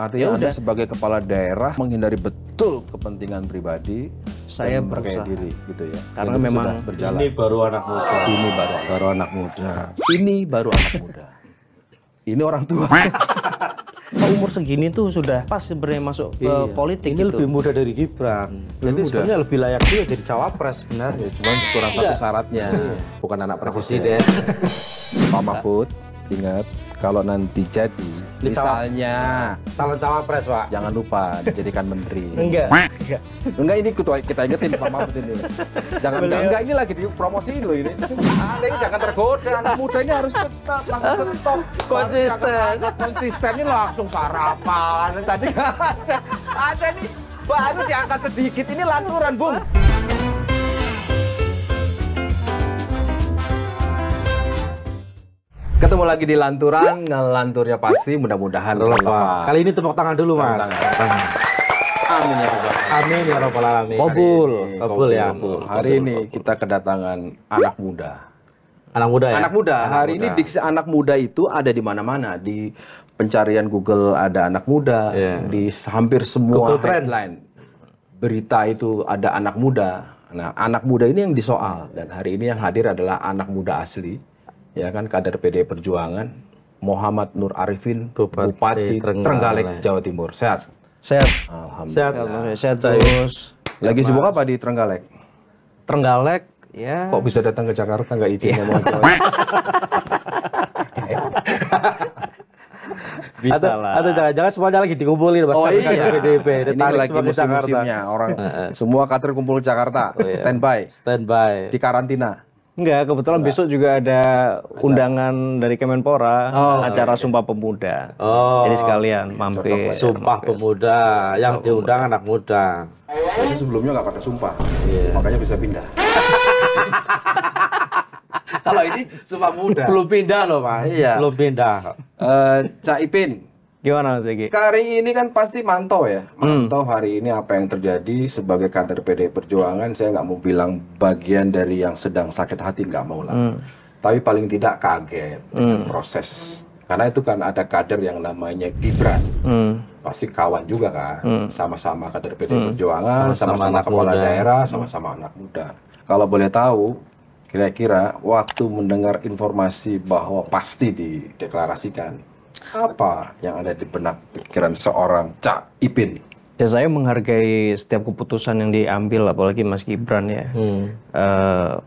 Artinya ya Anda udah. sebagai kepala daerah menghindari betul kepentingan pribadi saya percaya diri gitu ya. Karena Jadi memang berjalan. ini baru anak muda. Ini baru baru anak muda. Ini baru anak muda. Ini orang tua. Kan umur segini tuh sudah pas sebenarnya masuk ke iya. politik Ini gitu. lebih muda dari Gibran. Hmm. Jadi sebenarnya lebih layak dia jadi cawapres sebenarnya. Ya, cuman kurang satu iya. syaratnya. Iya. Bukan anak presiden. Pak Mahfud, ingat kalau nanti jadi Di misalnya calon cawapres pak jangan lupa dijadikan menteri enggak enggak enggak ini kita kita ingetin pak Mahfud ini jangan enggak, enggak ini lagi dipromosiin loh ini ada ini jangan tergoda anak muda ini harus tetap langsung stop konsisten konsisten ini langsung sarapan tadi nggak ada ada nih baru diangkat sedikit ini lanturan bung Ketemu lagi di Lanturan, ngelanturnya pasti mudah-mudahan relevan. Kali ini tepuk tangan dulu, Mas. tangan. Amin ya Amin ya Rabbal Alamin. Kobul. Kobul ya. ya hari ini kita kedatangan anak muda. Anak muda ya? Anak muda. Anak Hari muda. ini diksi anak muda itu ada di mana-mana. Di pencarian Google ada anak muda, yeah. di hampir semua Google headline. Berita itu ada anak muda. Nah, anak muda ini yang disoal dan hari ini yang hadir adalah anak muda asli ya kan kader PD Perjuangan Muhammad Nur Arifin Bupati, Bupati Trenggalek, Trenggalek Jawa Timur sehat sehat alhamdulillah sehat, sehat terus lagi sibuk apa di Trenggalek Trenggalek ya kok bisa datang ke Jakarta nggak izin ya. Bisa atau, lah. Atau jangan-jangan semuanya lagi dikumpulin Mas. Oh iya. PDIP, Ini lagi musim-musimnya orang. semua kader kumpul Jakarta. Oh, iya. Standby. Standby. Di karantina. Enggak, kebetulan besok juga ada undangan dari Kemenpora, oh, acara okay. Sumpah Pemuda. Oh, Jadi sekalian mampir. Sumpah mampir. Pemuda, yang pemuda. diundang anak muda. Jadi sebelumnya nggak pakai sumpah, yeah. makanya bisa pindah. Kalau ini sumpah muda. Belum pindah loh mas. Iya. Belum pindah. Uh, Cak Ipin, Gimana Mas Egy? Hari ini kan pasti mantau ya, hmm. mantau hmm. hari ini apa yang terjadi sebagai kader PD Perjuangan. Saya nggak mau bilang bagian dari yang sedang sakit hati nggak mau lah, hmm. tapi paling tidak kaget hmm. proses. Karena itu kan ada kader yang namanya Gibran, hmm. pasti kawan juga kan, hmm. sama-sama hmm. kader PD hmm. Perjuangan, sama-sama kepala daerah, hmm. sama-sama hmm. anak muda. Kalau boleh tahu, kira-kira waktu mendengar informasi bahwa pasti dideklarasikan apa yang ada di benak pikiran seorang Cak Ipin? Ya saya menghargai setiap keputusan yang diambil, apalagi Mas Gibran ya. Hmm. Uh,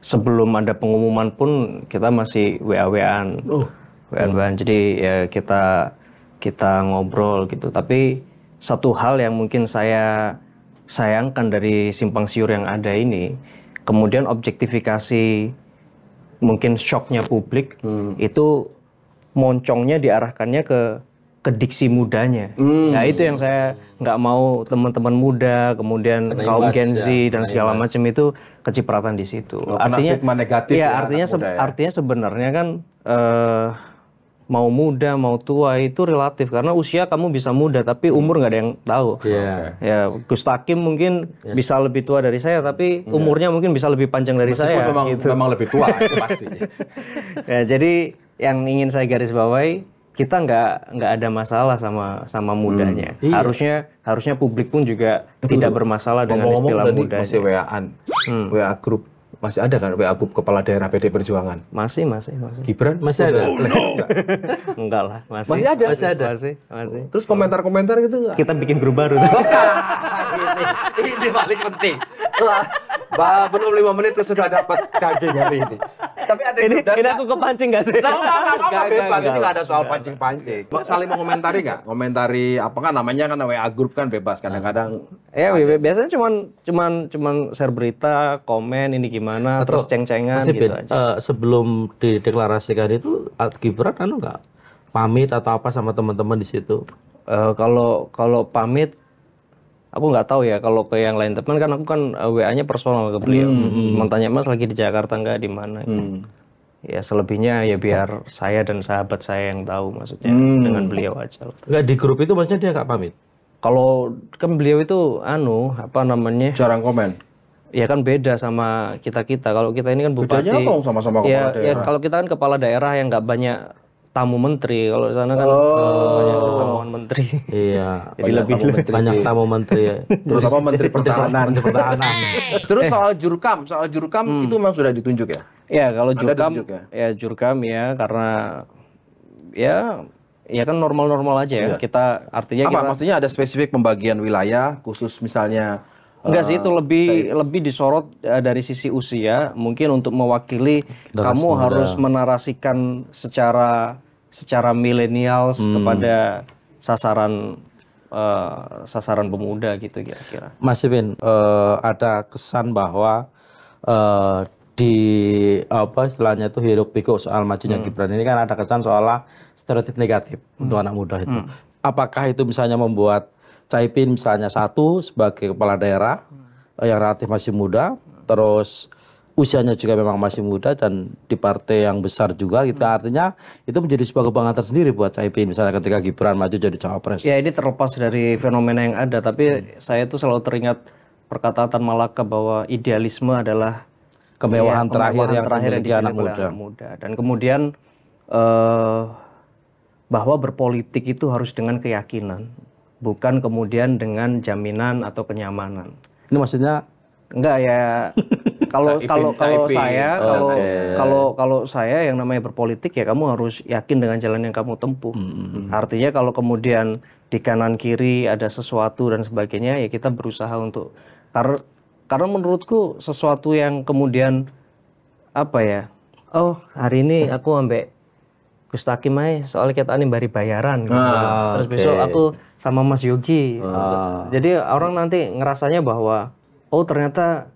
sebelum ada pengumuman pun kita masih wa-waan, oh. wa Hmm. Jadi ya kita kita ngobrol gitu. Tapi satu hal yang mungkin saya sayangkan dari simpang siur yang ada ini, kemudian objektifikasi mungkin shocknya publik hmm. itu moncongnya diarahkannya ke ke diksi mudanya. Hmm. Nah itu yang saya nggak mau teman-teman muda, kemudian Kena kaum Gen Z ya. dan segala macam itu kecipratan di situ. Oh, artinya negatif. Iya, ya, ya artinya se ya. artinya sebenarnya kan uh, mau muda mau tua itu relatif karena usia kamu bisa muda tapi hmm. umur nggak ada yang tahu. Yeah. Iya. Ya Gustakim mungkin yes. bisa lebih tua dari saya tapi yeah. umurnya mungkin bisa lebih panjang dari Meskipun saya. Memang, gitu. memang lebih tua itu pasti. ya jadi yang ingin saya garis bawahi kita nggak nggak ada masalah sama sama mudanya. Hmm, iya. Harusnya harusnya publik pun juga Betul. tidak bermasalah Ngomong -ngomong dengan istilah muda. Masih wa hmm. WA grup masih ada kan WA grup kepala daerah PD Perjuangan? Masih, masih, masih. Gibran masih ada. Oh, no. enggak lah, masih. Masih ada. Masih ada. Masih, masih. Terus komentar-komentar gitu enggak? Kita bikin grup baru. ini, ini paling penting. Bah, belum lima menit sudah dapat daging hari ini. Tapi ada ini, ini aku kepancing gak sih? Nah, enggak, enggak, enggak, bebas. enggak ada soal pancing-pancing. Saling mengomentari komentari Komentari apa kan namanya kan WA grup kan bebas kadang-kadang. Ya, biasanya cuman cuman cuman share berita, komen ini gimana, terus ceng-cengan gitu aja. Uh, sebelum dideklarasikan itu Gibran anu enggak pamit atau apa sama teman-teman di situ? Uh, kalau kalau pamit aku nggak tahu ya kalau ke yang lain teman kan aku kan eh, WA-nya personal ke beliau. Hmm, hmm. Cuman hmm. tanya Mas lagi di Jakarta nggak di mana. Hmm. Ya selebihnya ya biar saya dan sahabat saya yang tahu maksudnya hmm. dengan beliau aja. Nggak di grup itu maksudnya dia nggak pamit? Kalau kan beliau itu anu apa namanya? Jarang komen. Ya kan beda sama kita kita. Kalau kita ini kan bupati. Bedanya apa sama-sama kepala ya, ya daerah? Ya kalau kita kan kepala daerah yang nggak banyak tamu menteri kalau di sana kan eh, oh. banyak tamuan menteri iya jadi lebih tamu menteri banyak iya. tamu menteri ya. terus apa menteri pertahanan menteri pertahanan terus eh. soal jurkam soal jurkam hmm. itu memang sudah ditunjuk ya ya kalau jurkam ya? ya jurkam ya karena ya ya kan normal-normal aja ya. ya. Kita artinya apa? Kita... Maksudnya ada spesifik pembagian wilayah khusus misalnya Enggak sih itu eh, lebih saya... lebih disorot eh, dari sisi usia mungkin untuk mewakili kamu muda. harus menarasikan secara secara milenial hmm. kepada sasaran uh, sasaran pemuda gitu kira-kira. Mas Ibin uh, ada kesan bahwa uh, di apa istilahnya itu hiruk pikuk soal majunya hmm. Gibran ini kan ada kesan seolah stereotip negatif hmm. untuk anak muda itu. Hmm. Apakah itu misalnya membuat Caimin misalnya satu sebagai kepala daerah hmm. yang relatif masih muda, hmm. terus usianya juga memang masih muda dan di partai yang besar juga gitu hmm. artinya itu menjadi sebuah kebanggaan tersendiri buat Caimin misalnya ketika Gibran maju jadi cawapres. Ya ini terlepas dari fenomena yang ada tapi hmm. saya itu selalu teringat perkataan Malaka bahwa idealisme adalah kemewahan, ya, terakhir, yang terakhir yang, anak muda. muda dan kemudian uh, bahwa berpolitik itu harus dengan keyakinan bukan kemudian dengan jaminan atau kenyamanan. Ini maksudnya enggak ya kalau kalau kalau saya kalau okay. kalau kalau saya yang namanya berpolitik ya kamu harus yakin dengan jalan yang kamu tempuh. Mm -hmm. Artinya kalau kemudian di kanan kiri ada sesuatu dan sebagainya ya kita berusaha untuk karena karena menurutku sesuatu yang kemudian apa ya? Oh, hari ini aku ambek Gus Takim aja soalnya kita ini bari bayaran gitu. Ah, Terus okay. besok aku sama Mas Yogi. Ah. Jadi orang nanti ngerasanya bahwa oh ternyata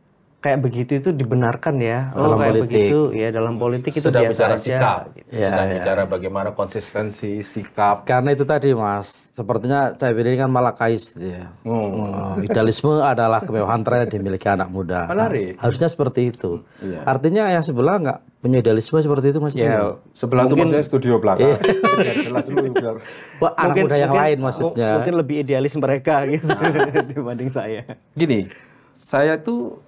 kayak begitu itu dibenarkan ya. Oh, dalam kayak politik. begitu ya dalam politik itu Sudah biasa bicara aja. sikap. Gitu. Ya, Sudah ya. bicara bagaimana konsistensi sikap. Karena itu tadi Mas, sepertinya saya ini kan malakais dia. Gitu ya. Hmm. Hmm. Idealisme adalah kemewahan tren yang dimiliki anak muda. Malari. Nah, harusnya seperti itu. Ya. Artinya yang sebelah nggak punya idealisme seperti itu Mas. Ya, iya. sebelah mungkin, itu maksudnya studio belakang. Iya. ya. jelas dulu biar. Wah, anak mungkin, muda yang mungkin, lain maksudnya. Mungkin lebih idealis mereka gitu dibanding saya. Gini, saya tuh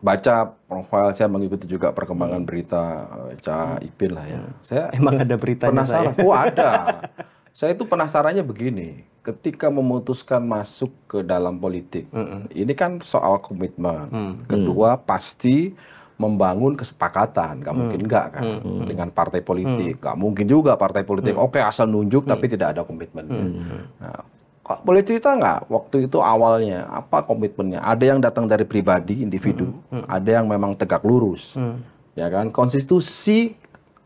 baca profil saya mengikuti juga perkembangan hmm. berita eh, ca hmm. Ipin lah ya. Hmm. Saya emang ada berita ya? penasaran. Saya? Oh ada. saya itu penasarannya begini, ketika memutuskan masuk ke dalam politik, hmm. ini kan soal komitmen. Hmm. hmm. Kedua hmm. pasti membangun kesepakatan, nggak mungkin nggak kan hmm. dengan partai politik, nggak mungkin juga partai politik. Hmm. Oke okay, asal nunjuk hmm. tapi tidak ada komitmen. Hmm. Nah, boleh cerita nggak waktu itu awalnya apa komitmennya? Ada yang datang dari pribadi individu, hmm. Hmm. ada yang memang tegak lurus, hmm. ya kan? Konstitusi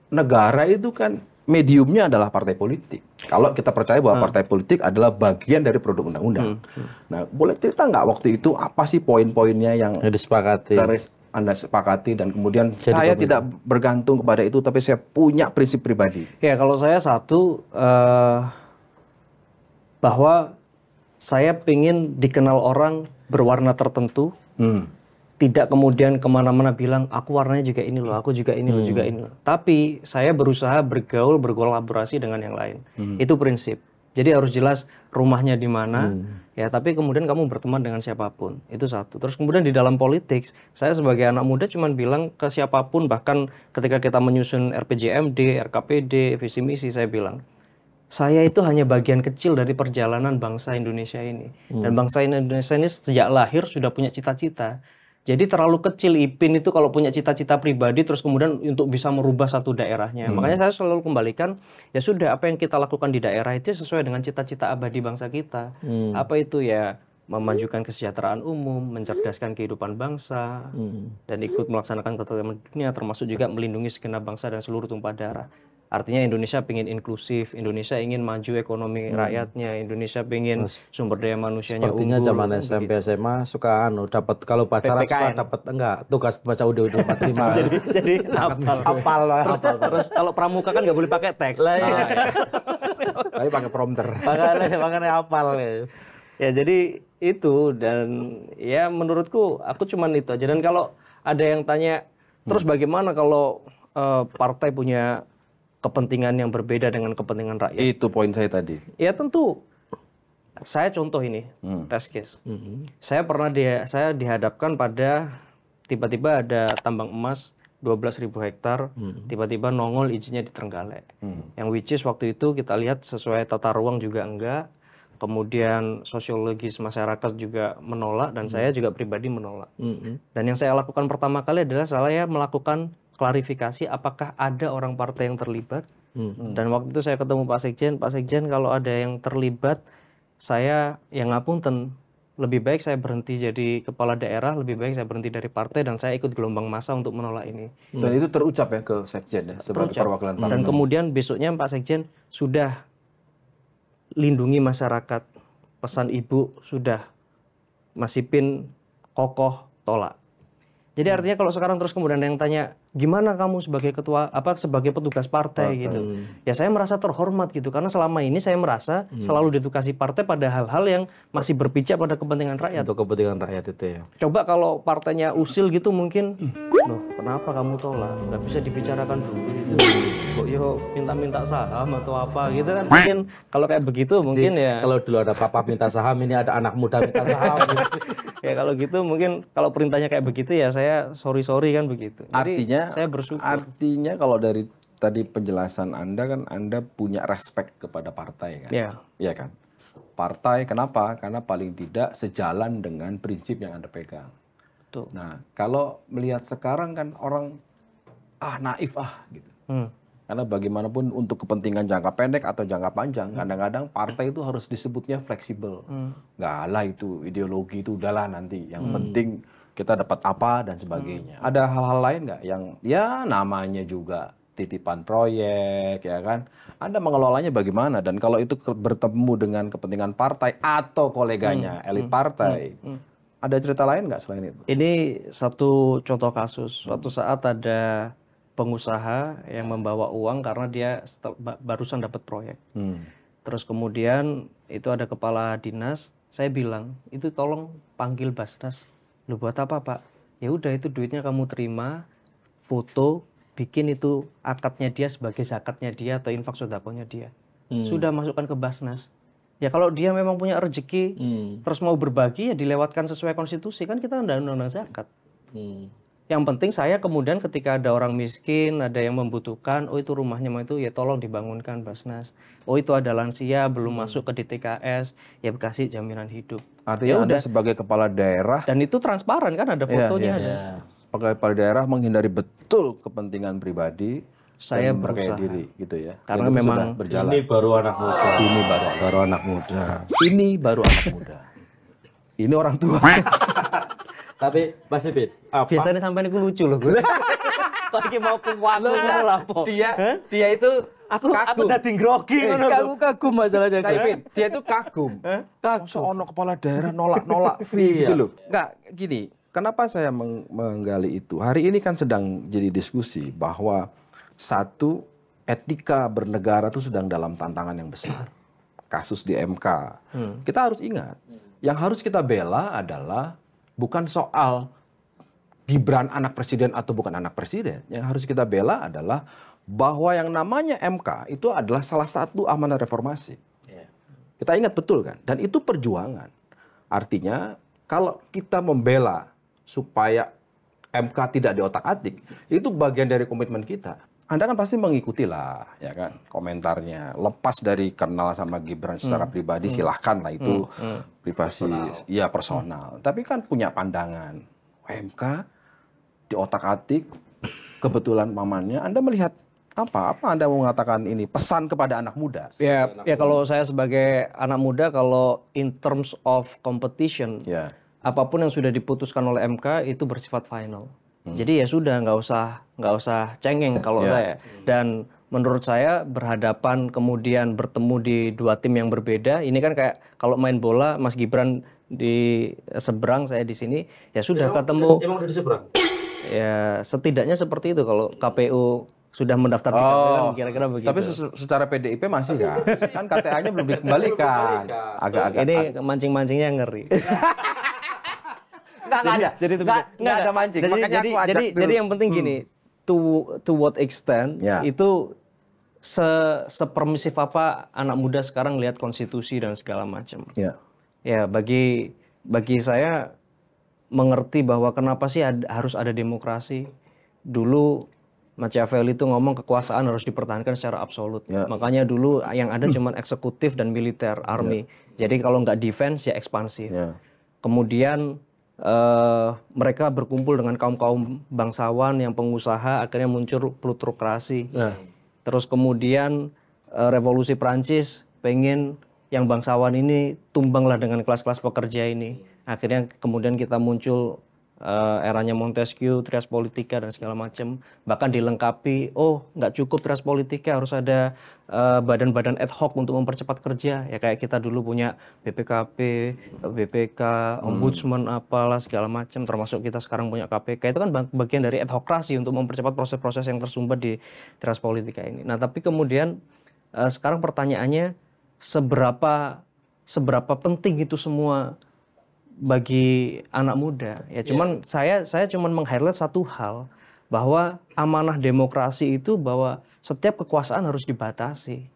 negara itu kan mediumnya adalah partai politik. Kalau kita percaya bahwa hmm. partai politik adalah bagian dari produk undang-undang. Hmm. Hmm. Nah, boleh cerita nggak waktu itu apa sih poin-poinnya yang ya, disepakati? Anda sepakati dan kemudian Jadi saya tidak bergantung kepada itu, tapi saya punya prinsip pribadi. Ya, kalau saya satu. Uh bahwa saya ingin dikenal orang berwarna tertentu, hmm. tidak kemudian kemana-mana bilang aku warnanya juga ini loh, aku juga ini hmm. loh, juga ini. Loh. Tapi saya berusaha bergaul, berkolaborasi dengan yang lain. Hmm. Itu prinsip. Jadi harus jelas rumahnya di mana, hmm. ya. Tapi kemudian kamu berteman dengan siapapun, itu satu. Terus kemudian di dalam politik, saya sebagai anak muda cuma bilang ke siapapun, bahkan ketika kita menyusun RPJMD, RKPD, visi misi, saya bilang saya itu hanya bagian kecil dari perjalanan bangsa Indonesia ini. Hmm. Dan bangsa Indonesia ini sejak lahir sudah punya cita-cita. Jadi terlalu kecil Ipin itu kalau punya cita-cita pribadi terus kemudian untuk bisa merubah satu daerahnya. Hmm. Makanya saya selalu kembalikan ya sudah apa yang kita lakukan di daerah itu sesuai dengan cita-cita abadi bangsa kita. Hmm. Apa itu ya memajukan kesejahteraan umum, mencerdaskan kehidupan bangsa, hmm. dan ikut melaksanakan ketertiban dunia, termasuk juga melindungi segenap bangsa dan seluruh tumpah darah. Artinya Indonesia ingin inklusif, Indonesia ingin maju ekonomi hmm. rakyatnya, Indonesia ingin sumber daya manusianya Sepertinya unggul, zaman kan, SMP gitu. SMA suka anu dapat kalau pacaran PPKN. suka dapat enggak tugas baca udah UD 45. jadi jadi apal apal terus, terus kalau pramuka kan nggak boleh pakai teks. Iya. Nah, ya. Tapi pakai prompter. Pakai pakai apal ya. Ya jadi itu dan ya menurutku aku cuman itu aja dan kalau ada yang tanya terus hmm. bagaimana kalau uh, partai punya kepentingan yang berbeda dengan kepentingan rakyat. Itu poin saya tadi. Ya tentu. Saya contoh ini hmm. test case. Hmm. Saya pernah di, saya dihadapkan pada tiba-tiba ada tambang emas 12.000 hektar hmm. tiba-tiba nongol izinnya di Trenggalek. Hmm. Yang which is waktu itu kita lihat sesuai tata ruang juga enggak. Kemudian sosiologis masyarakat juga menolak dan hmm. saya juga pribadi menolak. Hmm. Dan yang saya lakukan pertama kali adalah saya melakukan klarifikasi apakah ada orang partai yang terlibat. Hmm. Dan waktu itu saya ketemu Pak Sekjen, Pak Sekjen kalau ada yang terlibat, saya yang ngapunten lebih baik saya berhenti jadi kepala daerah, lebih baik saya berhenti dari partai dan saya ikut gelombang masa untuk menolak ini. Hmm. Dan itu terucap ya ke sekjen ya sebagai terucap. perwakilan partai. Dan kemudian besoknya Pak Sekjen sudah lindungi masyarakat. Pesan Ibu sudah masipin pin kokoh tolak. Jadi hmm. artinya kalau sekarang terus kemudian yang tanya gimana kamu sebagai ketua apa sebagai petugas partai, partai. gitu. Ya saya merasa terhormat gitu karena selama ini saya merasa hmm. selalu ditugasi partai pada hal-hal yang masih berpijak pada kepentingan rakyat. Untuk kepentingan rakyat itu ya. Coba kalau partainya usil gitu mungkin loh kenapa kamu tolak? nggak bisa dibicarakan dulu gitu. Kok yo minta-minta saham atau apa gitu kan mungkin kalau kayak begitu mungkin ya. Kalau dulu ada papa minta saham ini ada anak muda minta saham. gitu. ya kalau gitu mungkin kalau perintahnya kayak begitu ya saya sorry sorry kan begitu. Jadi, Artinya artinya saya bersyukur. Artinya kalau dari tadi penjelasan Anda kan Anda punya respect kepada partai kan? Iya. Iya kan? Partai kenapa? Karena paling tidak sejalan dengan prinsip yang Anda pegang. Betul. Nah, kalau melihat sekarang kan orang ah naif ah gitu. Hmm. Karena bagaimanapun untuk kepentingan jangka pendek atau jangka panjang, hmm. kadang-kadang hmm. partai itu harus disebutnya fleksibel. Hmm. Gak lah itu ideologi itu udahlah nanti. Yang hmm. penting kita dapat apa dan sebagainya. Hmm. Ada hal-hal lain nggak yang ya namanya juga titipan proyek ya kan. Anda mengelolanya bagaimana dan kalau itu bertemu dengan kepentingan partai atau koleganya hmm. elit hmm. partai. Hmm. Hmm. Ada cerita lain nggak selain itu? Ini satu contoh kasus. Hmm. Suatu saat ada pengusaha yang membawa uang karena dia barusan dapat proyek. Hmm. Terus kemudian itu ada kepala dinas. Saya bilang itu tolong panggil Basnas lu buat apa pak ya udah itu duitnya kamu terima foto bikin itu akadnya dia sebagai zakatnya dia atau infak sodakonya dia hmm. sudah masukkan ke basnas ya kalau dia memang punya rezeki hmm. terus mau berbagi ya dilewatkan sesuai konstitusi kan kita undang-undang zakat hmm yang penting saya kemudian ketika ada orang miskin, ada yang membutuhkan, oh itu rumahnya mau itu ya tolong dibangunkan Basnas. Oh itu ada lansia belum hmm. masuk ke DTKS, ya kasih jaminan hidup. Artinya ya Anda sebagai kepala daerah dan itu transparan kan ada iya, fotonya. Ya, ya, ya. Sebagai kepala daerah menghindari betul kepentingan pribadi saya berusaha diri gitu ya. Karena Itu memang berjalan. ini baru anak muda. Ini baru anak muda. Ini baru anak muda. Ini orang tua. tapi Mas Ipin apa? biasanya sampai ini lucu loh gue lagi mau kuwaku lah dia huh? dia itu aku kagum. aku dadi grogi eh, ngono aku kagum masalahnya Cak Ipin dia itu kagum kagum masa ono kepala daerah nolak-nolak fee iya. gitu loh enggak gini kenapa saya meng menggali itu hari ini kan sedang jadi diskusi bahwa satu etika bernegara itu sedang dalam tantangan yang besar kasus di MK hmm. kita harus ingat yang harus kita bela adalah bukan soal Gibran anak presiden atau bukan anak presiden. Yang harus kita bela adalah bahwa yang namanya MK itu adalah salah satu amanah reformasi. Iya. Kita ingat betul kan? Dan itu perjuangan. Artinya kalau kita membela supaya MK tidak diotak-atik, itu bagian dari komitmen kita. Anda kan pasti mengikuti lah, ya kan, komentarnya. Lepas dari kenal sama Gibran secara hmm. pribadi, hmm. silahkan lah itu hmm. Hmm. privasi, personal. ya personal. Hmm. Tapi kan punya pandangan. UMK di otak atik, kebetulan pamannya. Anda melihat apa? Apa Anda mau mengatakan ini pesan kepada anak muda? Ya, anak ya kalau saya sebagai anak muda, kalau in terms of competition, ya. apapun yang sudah diputuskan oleh MK itu bersifat final Hmm. Jadi ya sudah nggak usah nggak usah cengeng kalau yeah. saya. Dan menurut saya berhadapan kemudian bertemu di dua tim yang berbeda, ini kan kayak kalau main bola Mas Gibran di seberang saya di sini ya sudah emang, ketemu. Emang di seberang. Ya setidaknya seperti itu kalau KPU sudah mendaftar di oh, kan kira-kira begitu. Tapi secara PDIP masih kan? kan KTA-nya belum dikembalikan. Agak-agak. Ini mancing-mancingnya ngeri. nggak ada jadi nggak enggak ada mancing jadi, makanya jadi, aku ajak jadi, dulu. jadi yang penting gini hmm. to to what extent yeah. itu se sepermisif apa anak muda sekarang lihat konstitusi dan segala macam ya yeah. ya bagi bagi saya mengerti bahwa kenapa sih ada, harus ada demokrasi dulu Machiavelli itu ngomong kekuasaan harus dipertahankan secara absolut. Yeah. Makanya dulu yang ada cuma eksekutif dan militer, army. Yeah. Jadi kalau nggak defense ya ekspansi. Yeah. Kemudian Uh, mereka berkumpul dengan kaum-kaum bangsawan yang pengusaha akhirnya muncul plutokrasi. Nah. Terus kemudian uh, revolusi Prancis pengen yang bangsawan ini tumbanglah dengan kelas-kelas pekerja ini. Akhirnya kemudian kita muncul uh, eranya Montesquieu, trias politika dan segala macam. Bahkan dilengkapi, oh nggak cukup trias politika harus ada eh, badan-badan uh, ad hoc untuk mempercepat kerja. Ya kayak kita dulu punya BPKP, BPK, hmm. ombudsman hmm. apalah segala macam. Termasuk kita sekarang punya KPK itu kan bagian dari ad hocrasi untuk mempercepat proses-proses yang tersumbat di trias politika ini. Nah tapi kemudian uh, sekarang pertanyaannya seberapa seberapa penting itu semua bagi anak muda ya iya. cuman yeah. saya saya cuman meng-highlight satu hal bahwa amanah demokrasi itu bahwa setiap kekuasaan harus dibatasi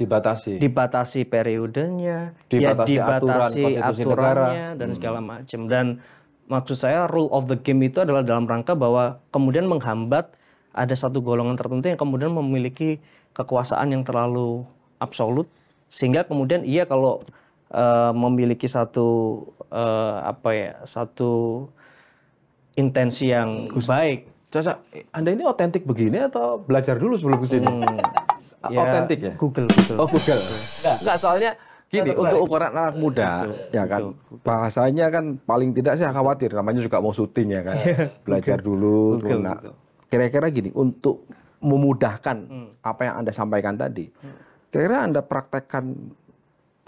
dibatasi dibatasi periodenya dibatasi, ya, dibatasi aturan, aturannya negara. dan hmm. segala macam dan maksud saya rule of the game itu adalah dalam rangka bahwa kemudian menghambat ada satu golongan tertentu yang kemudian memiliki kekuasaan yang terlalu absolut sehingga kemudian ia kalau Eh, memiliki satu uh, apa ya satu intensi yang Gus, baik. Caca, Anda ini otentik begini atau belajar dulu sebelum kesini? Hmm, ya, otentik ya, Google, Google. Oh Google. Enggak, Enggak soalnya gini untuk ukuran anak muda ya kan bahasanya kan paling tidak saya khawatir namanya juga mau syuting ya kan belajar dulu kira-kira gini untuk memudahkan hmm. apa yang anda sampaikan tadi hmm. kira-kira anda praktekkan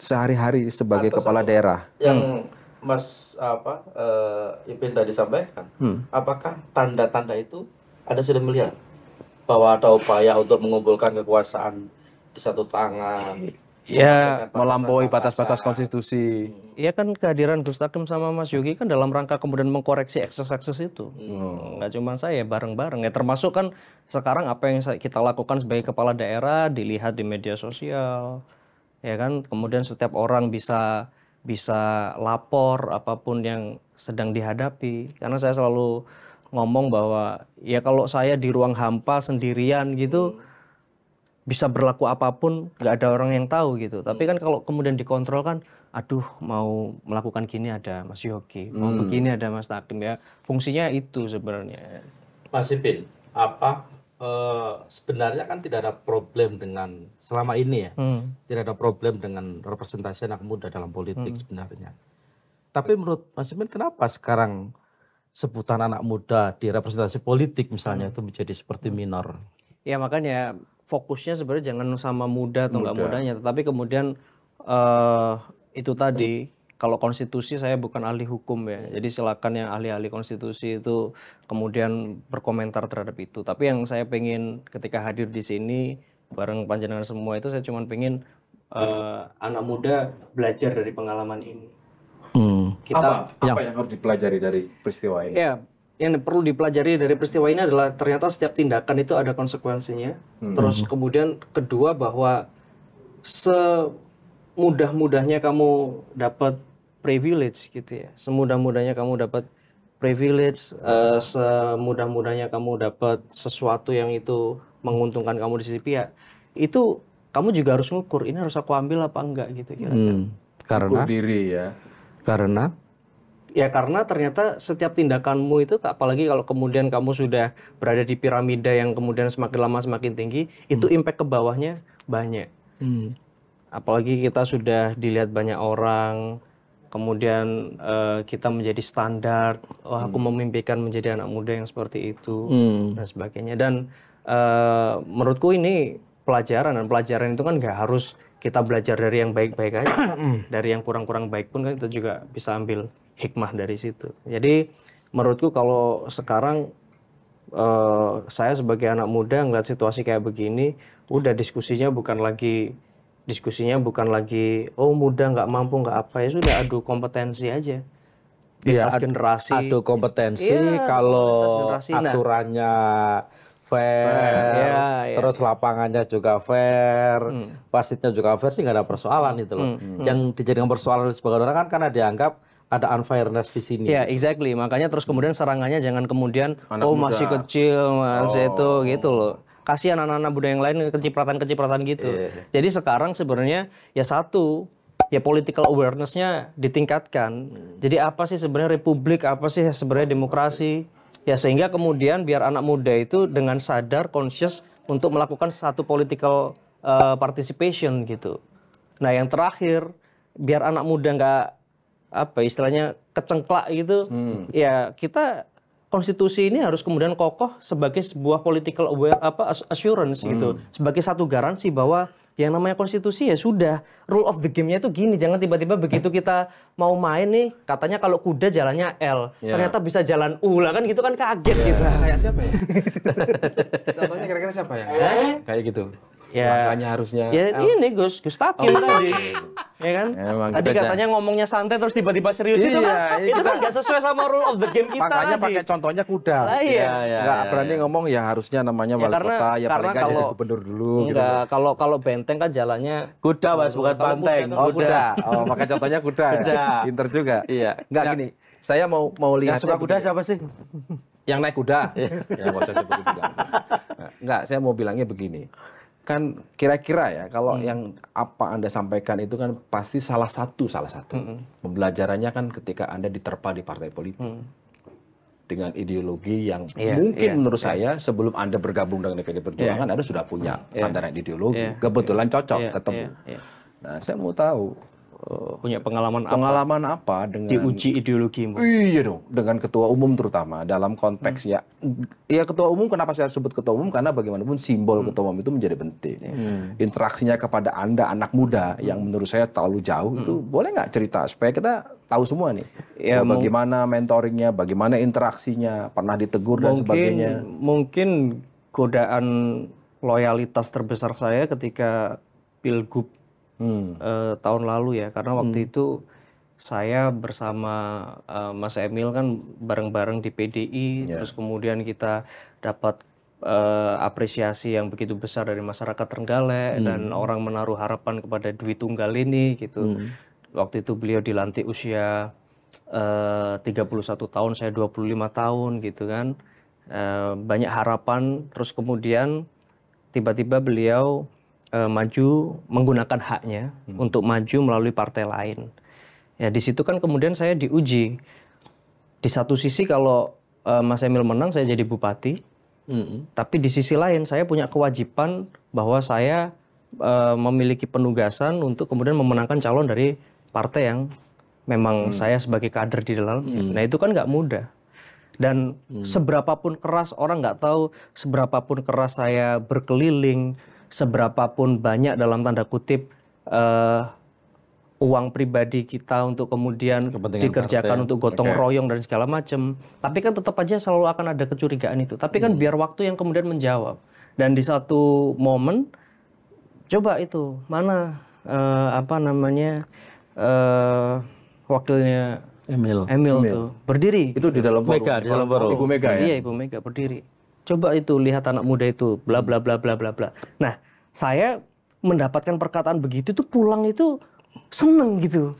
sehari-hari sebagai Atau kepala daerah. Yang hmm. Mas apa uh, Ipin tadi sampaikan, hmm. apakah tanda-tanda itu Anda sudah melihat bahwa ada upaya untuk mengumpulkan kekuasaan di satu tangan? Ya, melampaui batas-batas konstitusi. Hmm. Iya kan kehadiran Gus Takim sama Mas Yogi kan dalam rangka kemudian mengkoreksi ekses-ekses itu. Hmm. hmm. Nggak cuma saya, bareng-bareng. Ya termasuk kan sekarang apa yang kita lakukan sebagai kepala daerah dilihat di media sosial ya kan kemudian setiap orang bisa bisa lapor apapun yang sedang dihadapi karena saya selalu ngomong bahwa ya kalau saya di ruang hampa sendirian gitu hmm. bisa berlaku apapun nggak ada orang yang tahu gitu tapi kan kalau kemudian dikontrol kan aduh mau melakukan gini ada Mas Yogi mau hmm. begini ada Mas Takim ya fungsinya itu sebenarnya Mas Ipin apa e, sebenarnya kan tidak ada problem dengan selama ini ya hmm. tidak ada problem dengan representasi anak muda dalam politik hmm. sebenarnya. Tapi menurut Mas Imin kenapa sekarang sebutan anak muda di representasi politik misalnya hmm. itu menjadi seperti hmm. minor? Ya makanya fokusnya sebenarnya jangan sama muda atau enggak muda. mudanya, tetapi kemudian uh, itu tadi kalau konstitusi saya bukan ahli hukum ya. Jadi silakan yang ahli-ahli konstitusi itu kemudian berkomentar terhadap itu. Tapi yang saya pengen ketika hadir di sini bareng panjenengan semua itu saya cuma pengen uh, anak muda belajar dari pengalaman ini. Hmm. Kita apa, apa yang, yang harus dipelajari dari peristiwa ini? Ya, yang perlu dipelajari dari peristiwa ini adalah ternyata setiap tindakan itu ada konsekuensinya. Hmm. Terus hmm. kemudian kedua bahwa semudah-mudahnya kamu dapat privilege gitu ya. Semudah-mudahnya kamu dapat privilege, uh, semudah-mudahnya kamu dapat sesuatu yang itu menguntungkan kamu di sisi pihak itu kamu juga harus ngukur ini harus aku ambil apa enggak gitu kira-kira. Hmm, karena ukur diri ya. Karena ya karena ternyata setiap tindakanmu itu apalagi kalau kemudian kamu sudah berada di piramida yang kemudian semakin lama semakin tinggi hmm. itu impact ke bawahnya banyak hmm. apalagi kita sudah dilihat banyak orang kemudian uh, kita menjadi standar oh aku hmm. memimpikan menjadi anak muda yang seperti itu hmm. dan sebagainya dan Eh, menurutku ini pelajaran dan pelajaran itu kan nggak harus kita belajar dari yang baik-baik aja, hmm. dari yang kurang-kurang baik pun kan kita juga bisa ambil hikmah dari situ. Jadi menurutku kalau sekarang uh, saya sebagai anak muda ngeliat situasi kayak begini, udah diskusinya bukan lagi diskusinya bukan lagi oh muda nggak mampu nggak apa ya sudah adu kompetensi aja. ya, generasi. Adu kompetensi ya, kalau generasi, nah, aturannya nah fair, fair. Yeah, terus iya. terus lapangannya juga fair, hmm. juga fair sih nggak ada persoalan itu loh. Mm. Yang dijadikan persoalan oleh sebagian orang kan karena dianggap ada unfairness di sini. Ya, yeah, exactly. Makanya terus kemudian serangannya jangan kemudian anak oh muda. masih kecil, mas oh. itu gitu loh. Kasihan anak-anak budaya yang lain kecipratan-kecipratan gitu. Yeah. Jadi sekarang sebenarnya ya satu ya political awarenessnya ditingkatkan. Mm. Jadi apa sih sebenarnya republik, apa sih sebenarnya demokrasi? Ya sehingga kemudian biar anak muda itu dengan sadar conscious untuk melakukan satu political uh, participation gitu. Nah yang terakhir biar anak muda nggak apa ya istilahnya kecengklak gitu, hmm. ya kita konstitusi ini harus kemudian kokoh sebagai sebuah political aware apa assurance gitu. hmm. gitu, sebagai satu garansi bahwa yang namanya konstitusi ya sudah rule of the game-nya itu gini jangan tiba-tiba begitu kita mau main nih katanya kalau kuda jalannya L yeah. ternyata bisa jalan U lah kan gitu kan kaget yeah. gitu. kayak siapa ya contohnya kira-kira siapa ya kayak gitu ya, makanya harusnya ya oh. ini Gus Gus oh, tadi iya, iya. ya kan Emang tadi katanya ngomongnya santai terus tiba-tiba serius iya, itu kan iya, itu kan nggak sesuai sama rule of the game kita makanya pakai contohnya kuda lah, iya. Ya, ya, nggak ya, berani ya. ngomong ya harusnya namanya ya, wali ya, karena, kota ya paling kalau, jadi gubernur dulu gitu enggak, gitu kalau kalau benteng kan jalannya kuda mas bukan banteng oh kuda oh pakai contohnya kuda, ya? pinter juga iya nggak gini saya mau mau lihat suka kuda siapa sih yang naik kuda iya. ya kuda nggak saya mau bilangnya begini kan kira-kira ya kalau hmm. yang apa anda sampaikan itu kan pasti salah satu salah satu hmm. pembelajarannya kan ketika anda diterpa di partai politik hmm. dengan ideologi yang yeah, mungkin yeah, menurut yeah. saya sebelum anda bergabung dengan DPD Perjuangan yeah. anda sudah punya hmm. iya. sandaran ideologi yeah. kebetulan cocok yeah, ketemu yeah, yeah. nah saya mau tahu Eh, punya pengalaman pengalaman apa, apa dengan diuji ideologimu? Iya dong, dengan ketua umum terutama dalam konteks hmm. ya ya ketua umum kenapa saya sebut ketua umum karena bagaimanapun simbol hmm. ketua umum itu menjadi penting. Hmm. Interaksinya kepada Anda anak muda hmm. yang menurut saya terlalu jauh hmm. itu boleh nggak cerita supaya kita tahu semua nih. Ya, bagaimana mentoringnya, bagaimana interaksinya, pernah ditegur mungkin, dan sebagainya. Mungkin godaan loyalitas terbesar saya ketika pilgub hmm. uh, tahun lalu ya karena waktu hmm. itu saya bersama uh, Mas Emil kan bareng-bareng di PDI yeah. terus kemudian kita dapat uh, apresiasi yang begitu besar dari masyarakat Trenggalek hmm. dan orang menaruh harapan kepada Dwi Tunggal ini gitu. Hmm. Waktu itu beliau dilantik usia uh, 31 tahun, saya 25 tahun gitu kan. Uh, banyak harapan terus kemudian tiba-tiba beliau uh, maju menggunakan haknya hmm. untuk maju melalui partai lain. Ya di situ kan kemudian saya diuji. Di satu sisi kalau uh, Mas Emil menang saya jadi bupati, hmm. tapi di sisi lain saya punya kewajiban bahwa saya uh, memiliki penugasan untuk kemudian memenangkan calon dari partai yang memang hmm. saya sebagai kader di dalam. Hmm. Nah itu kan nggak mudah dan hmm. seberapapun keras orang nggak tahu seberapapun keras saya berkeliling seberapapun banyak dalam tanda kutip uh, uang pribadi kita untuk kemudian dikerjakan partai. untuk gotong okay. royong dan segala macam. Tapi kan tetap aja selalu akan ada kecurigaan itu. Tapi kan hmm. biar waktu yang kemudian menjawab. Dan di satu momen coba itu mana uh, apa namanya uh, wakilnya Emil. Emil, Emil tuh berdiri. Itu di dalam forum. Mega, di dalam forum. Ibu Mega ya. Iya, Ibu Mega berdiri coba itu lihat anak muda itu bla hmm. bla bla bla bla bla. Nah, saya mendapatkan perkataan begitu tuh pulang itu seneng gitu.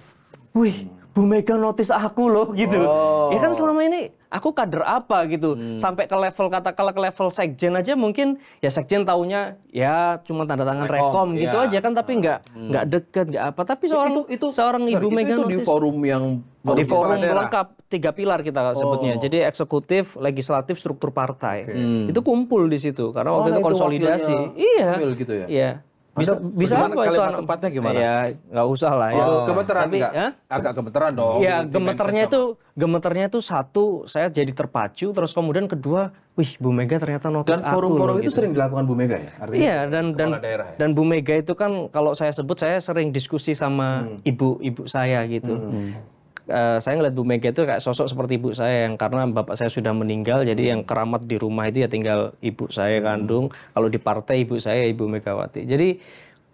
Wih, Bu Mega notice aku loh gitu. Oh. Ya kan selama ini aku kader apa gitu. Hmm. Sampai ke level katakanlah ke level sekjen aja mungkin ya sekjen taunya ya cuma tanda tangan rekom, rekom iya. gitu aja kan tapi nggak hmm. nggak dekat nggak apa. Tapi seorang itu, itu seorang Ibu sorry, Mega itu, di forum yang forum di forum lengkap tiga pilar kita oh. sebutnya. Jadi eksekutif, legislatif, struktur partai. Hmm. Itu kumpul di situ karena oh, waktu nah, itu konsolidasi. iya. Gitu ya? Iya bisa bisa apa itu kalimat anu? tempatnya gimana? Ya nggak usah lah. Ya. Oh, gemeteran Tapi, enggak? Ya? Eh? Agak gemeteran dong. Ya gemeternya itu gemeternya itu satu saya jadi terpacu terus kemudian kedua wih Bu Mega ternyata notis dan forum -forum forum itu gitu. sering dilakukan Bu Mega ya? Artinya iya dan dan ya? dan Bu Mega itu kan kalau saya sebut saya sering diskusi sama hmm. ibu-ibu hmm. saya gitu. Hmm uh, saya ngeliat Bu Mega itu kayak sosok seperti ibu saya yang karena bapak saya sudah meninggal jadi yang keramat di rumah itu ya tinggal ibu saya hmm. kandung kalau di partai ibu saya ya ibu Megawati jadi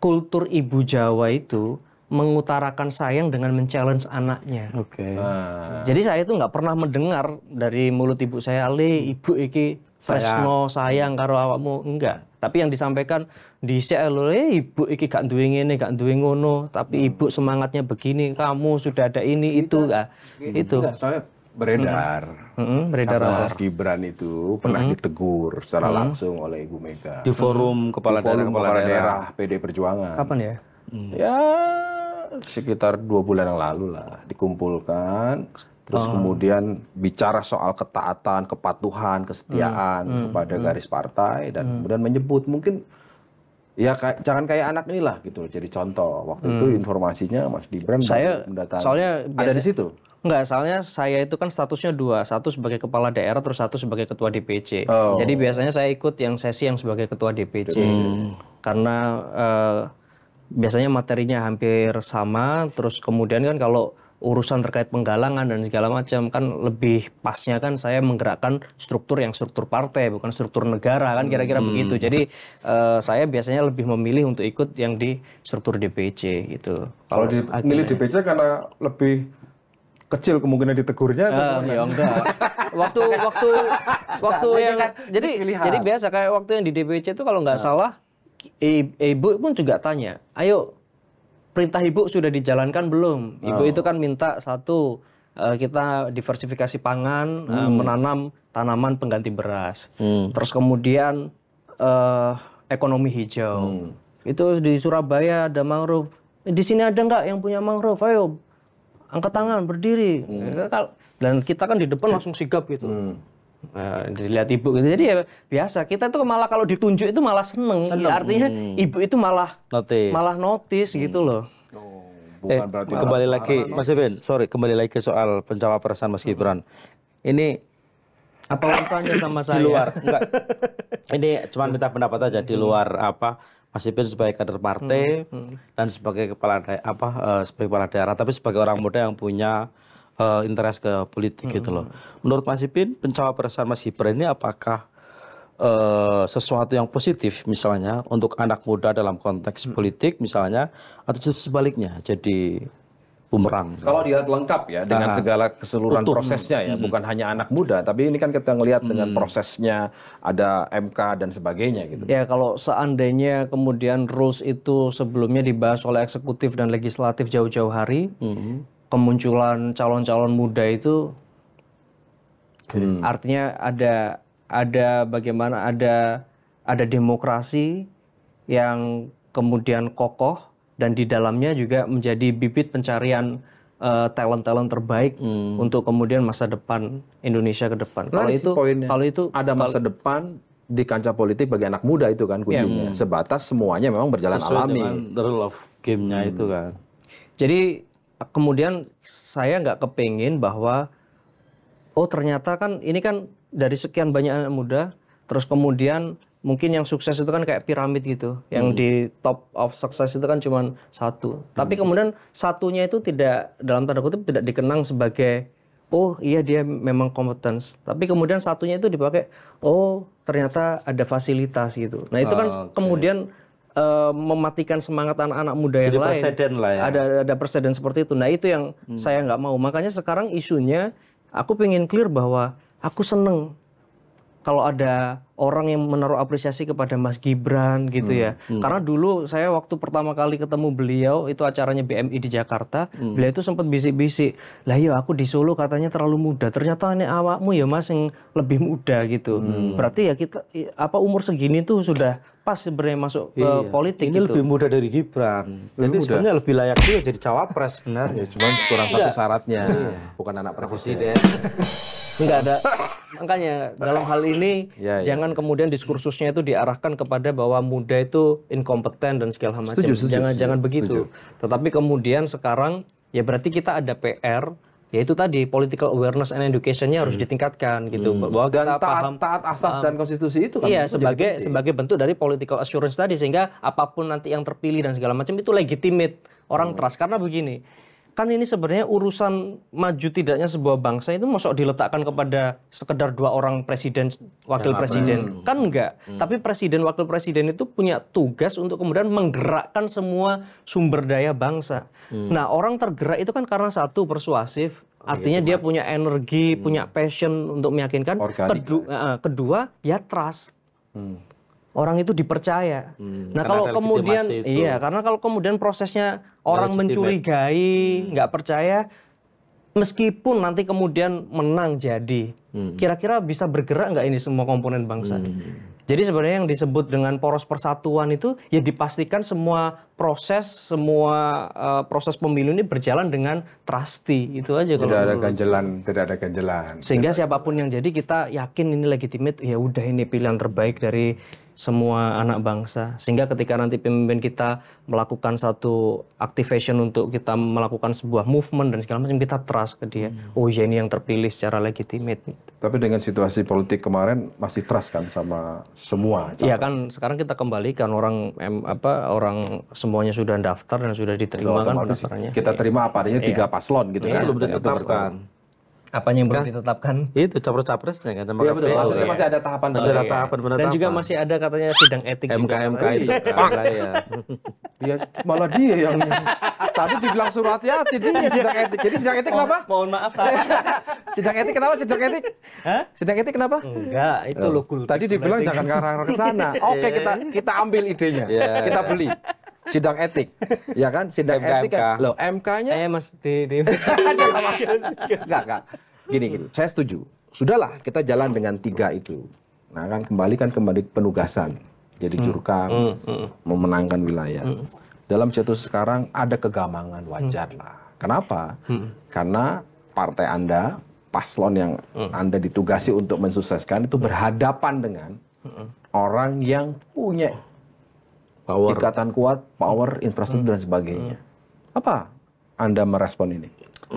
kultur ibu Jawa itu mengutarakan sayang dengan men-challenge anaknya. Oke. Okay. Nah. Jadi saya itu nggak pernah mendengar dari mulut ibu saya, Ali, ibu iki tresno sayang karo awakmu." Enggak. Tapi yang disampaikan di lho eh, ibu iki gak duwe ini gak duwe ngono, tapi hmm. ibu semangatnya begini, kamu sudah ada ini iya, itu ah. iya, gak? itu. Iya, soalnya beredar. Mm -hmm, beredar. Mas Gibran itu pernah -hmm. ditegur secara -hmm. langsung oleh Ibu Mega. Di forum kepala daerah kepala, kepala daerah, PD Perjuangan. Kapan ya? hmm. Ya sekitar dua bulan yang lalu lah dikumpulkan Terus oh. kemudian bicara soal ketaatan, kepatuhan, kesetiaan hmm. hmm. kepada hmm. garis partai dan hmm. kemudian menyebut mungkin ya kayak, jangan kayak anak inilah gitu jadi contoh waktu hmm. itu informasinya Mas Gibran saya mendatang. soalnya biasa, ada di situ Enggak, soalnya saya itu kan statusnya dua, satu sebagai kepala daerah terus satu sebagai ketua DPC. Oh. Jadi biasanya saya ikut yang sesi yang sebagai ketua DPC. Hmm. Karena uh, biasanya materinya hampir sama, terus kemudian kan kalau urusan terkait penggalangan dan segala macam kan lebih pasnya kan saya menggerakkan struktur yang struktur partai bukan struktur negara kan kira-kira hmm. begitu jadi uh, saya biasanya lebih memilih untuk ikut yang di struktur DPC gitu kalau milih DPC karena lebih kecil kemungkinan ditegurnya atau ya enggak waktu waktu waktu yang kan jadi pilihan. jadi biasa kayak waktu yang di DPC itu kalau nggak nah. salah ibu pun juga tanya ayo perintah ibu sudah dijalankan belum? Ibu oh. itu kan minta satu eh, kita diversifikasi pangan, eh, hmm. menanam tanaman pengganti beras, hmm. terus kemudian uh, ekonomi hijau. Hmm. Itu di Surabaya ada mangrove. Di sini ada nggak yang punya mangrove? Ayo, angkat tangan, berdiri. Hmm. Dan kita kan di depan langsung sigap gitu. Hmm Uh, eh, dilihat ibu gitu. Jadi ya biasa. Kita tuh malah kalau ditunjuk itu malah seneng. seneng. Artinya hmm. ibu itu malah notice. malah notice hmm. gitu loh. Oh, eh, kembali lagi Mas Ibin, sorry, kembali lagi ke soal pencawapresan Mas Gibran. Hmm. Ini apa urusannya sama saya? Di luar, enggak. Ini cuma minta pendapat aja di hmm. luar hmm. apa Mas Ibin sebagai kader partai hmm. Hmm. dan sebagai kepala daerah, apa uh, sebagai kepala daerah tapi sebagai orang muda yang punya uh, interest ke politik hmm. gitu loh. Menurut Mas Ipin, pencawapresan Mas Gibran ini apakah uh, sesuatu yang positif misalnya untuk anak muda dalam konteks hmm. politik misalnya atau justru sebaliknya jadi bumerang. Kalau dilihat lengkap ya dengan nah, segala keseluruhan utuh. prosesnya ya, hmm. bukan hanya anak muda, tapi ini kan kita ngelihat hmm. dengan prosesnya ada MK dan sebagainya gitu. Ya kalau seandainya kemudian rules itu sebelumnya dibahas oleh eksekutif dan legislatif jauh-jauh hari, hmm kemunculan calon-calon muda itu hmm. artinya ada ada bagaimana ada ada demokrasi yang kemudian kokoh dan di dalamnya juga menjadi bibit pencarian eh, talent-talent uh, terbaik hmm. untuk kemudian masa depan Indonesia ke depan. Kalau itu kalau itu ada masa kalau, depan di kancah politik bagi anak muda itu kan kuncinya. Yeah. Sebatas semuanya memang berjalan Sesuai alami. Dengan the rule of game-nya hmm. itu kan. Jadi kemudian saya nggak kepingin bahwa oh ternyata kan ini kan dari sekian banyak anak muda terus kemudian mungkin yang sukses itu kan kayak piramid gitu yang hmm. di top of success itu kan cuma satu hmm. tapi kemudian satunya itu tidak dalam tanda kutip tidak dikenang sebagai oh iya dia memang kompetens tapi kemudian satunya itu dipakai oh ternyata ada fasilitas gitu nah itu kan ah, okay. kemudian uh, mematikan semangat anak-anak muda Jadi yang lain. lah ya. Ada ada presiden seperti itu. Nah itu yang hmm. saya nggak mau. Makanya sekarang isunya aku pengen clear bahwa aku seneng kalau ada orang yang menaruh apresiasi kepada Mas Gibran gitu hmm, ya. Hmm. Karena dulu saya waktu pertama kali ketemu beliau itu acaranya BMI di Jakarta, hmm. beliau itu sempat bisik-bisik, "Lah yo iya, aku di Solo katanya terlalu muda. Ternyata ini awakmu ya Mas yang lebih muda gitu." Hmm. Berarti ya kita apa umur segini tuh sudah pas sebenarnya masuk ke iya. politik ini gitu. lebih muda dari Gibran lebih jadi sebenarnya lebih layak juga jadi cawapres sebenarnya cuma kurang iya. satu syaratnya iya. bukan anak presiden Enggak ada. Makanya dalam hal ini ya, ya. jangan kemudian diskursusnya itu diarahkan kepada bahwa muda itu incompetent dan segala macam. Setuju, setuju, jangan setuju. jangan begitu. Setuju. Tetapi kemudian sekarang ya berarti kita ada PR yaitu tadi political awareness and educationnya harus hmm. ditingkatkan gitu hmm. bahwa dan kita taat, paham taat asas paham, dan konstitusi itu kan iya sebagai sebagai bentuk dari political assurance tadi sehingga apapun nanti yang terpilih dan segala macam itu legitimate orang hmm. trust karena begini kan ini sebenarnya urusan maju tidaknya sebuah bangsa itu mosok diletakkan kepada sekedar dua orang presiden wakil presiden apa? Hmm. kan enggak hmm. tapi presiden wakil presiden itu punya tugas untuk kemudian menggerakkan semua sumber daya bangsa hmm. nah orang tergerak itu kan karena satu persuasif oh, iya, artinya dia punya energi hmm. punya passion untuk meyakinkan kedua, kedua ya eh, trust hmm orang itu dipercaya. Hmm, nah kalau kemudian iya karena kalau kemudian prosesnya orang mencurigai, hmm. nggak hmm. percaya, meskipun nanti kemudian menang jadi, hmm. kira-kira hmm. bisa bergerak nggak ini semua komponen bangsa? Hmm. Jadi sebenarnya yang disebut dengan poros persatuan itu ya dipastikan semua proses semua uh, proses pemilu ini berjalan dengan trusty itu aja tidak kalau ada menurut. ganjelan tidak ada ganjelan sehingga siapapun yang jadi kita yakin ini legitimate ya udah ini pilihan terbaik dari semua anak bangsa sehingga ketika nanti pemimpin kita melakukan satu activation untuk kita melakukan sebuah movement dan segala macam kita trust ke dia hmm. oh ya ini yang terpilih secara legitimate tapi dengan situasi politik kemarin masih trust kan sama semua iya kan sekarang kita kembalikan orang em, apa orang semuanya sudah daftar dan sudah diterima Loh, kan kita terima apa adanya iya. tiga paslon gitu iya. kan belum ditetapkan apa yang belum kan, ditetapkan? Itu capres-capresnya kan sama ya, betul, KPU. Ya. Masih ada tahapan masih ada tahapan ya. penetapan. Dan juga masih ada katanya sidang etik MK juga. MK itu iya. kan ya. ya malah dia yang tadi dibilang suruh hati-hati dia sidang etik. Jadi sidang etik kenapa? mohon maaf saya. sidang etik kenapa sidang etik? Hah? Sidang etik kenapa? Enggak, itu loh Tadi dibilang jangan ngarang ke sana. Iya. Oke, kita kita ambil idenya. Iya, kita beli sidang etik, ya kan? Sidang MK, etik kan. Loh, MK-nya Eh, Mas di di gak. enggak. Gini, gini. Saya setuju. Sudahlah, kita jalan dengan tiga itu. Nah, kan kembalikan kembali penugasan. Jadi hmm. jurkam, hmm, hmm, memenangkan wilayah. Hmm. Dalam situ sekarang ada kegamangan wajar hmm. lah. Kenapa? Hmm. Karena partai Anda, paslon yang hmm. Anda ditugasi untuk mensukseskan itu berhadapan dengan hmm. orang yang punya power. ikatan kuat, power, infrastruktur hmm. dan sebagainya. Hmm. Apa Anda merespon ini?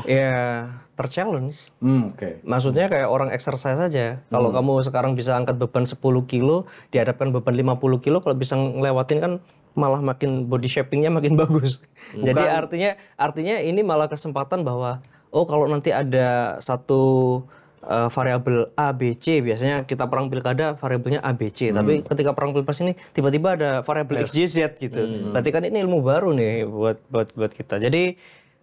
Ya, terchallenge. Hmm, Oke. Okay. Maksudnya kayak orang exercise saja. Kalau hmm. kamu sekarang bisa angkat beban 10 kilo, dihadapkan beban 50 kilo, kalau bisa ngelewatin kan malah makin body shapingnya makin bagus. Bukan. Jadi artinya artinya ini malah kesempatan bahwa oh kalau nanti ada satu uh, variabel A, B, C. Biasanya kita perang pilkada variabelnya A, B, C. Hmm. Tapi ketika perang pilpres ini tiba-tiba ada variabel X, Y, Z gitu. Hmm. Berarti kan ini ilmu baru nih buat buat buat kita. Jadi